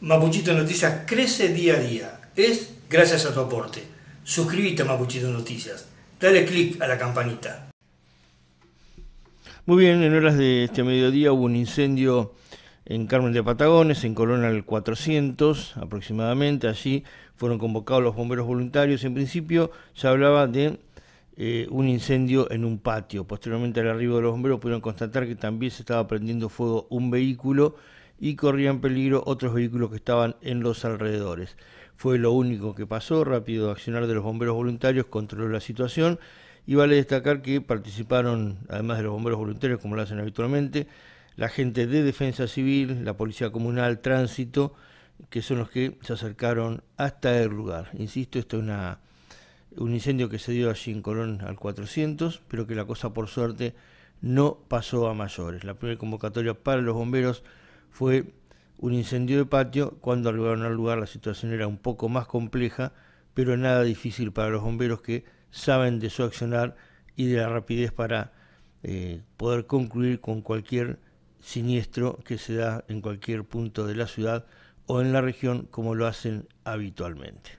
Mapuchito Noticias crece día a día. Es gracias a tu aporte. Suscríbete a Mapuchito Noticias. Dale click a la campanita. Muy bien, en horas de este mediodía hubo un incendio en Carmen de Patagones, en Colonia al 400 aproximadamente. Allí fueron convocados los bomberos voluntarios. En principio se hablaba de eh, un incendio en un patio. Posteriormente al arribo de los bomberos pudieron constatar que también se estaba prendiendo fuego un vehículo y corrían peligro otros vehículos que estaban en los alrededores. Fue lo único que pasó, rápido accionar de los bomberos voluntarios controló la situación y vale destacar que participaron, además de los bomberos voluntarios como lo hacen habitualmente, la gente de defensa civil, la policía comunal, tránsito, que son los que se acercaron hasta el lugar. Insisto, esto es una, un incendio que se dio allí en Colón al 400, pero que la cosa por suerte no pasó a mayores. La primera convocatoria para los bomberos fue un incendio de patio. Cuando arribaron al lugar la situación era un poco más compleja, pero nada difícil para los bomberos que saben de su accionar y de la rapidez para eh, poder concluir con cualquier siniestro que se da en cualquier punto de la ciudad o en la región como lo hacen habitualmente.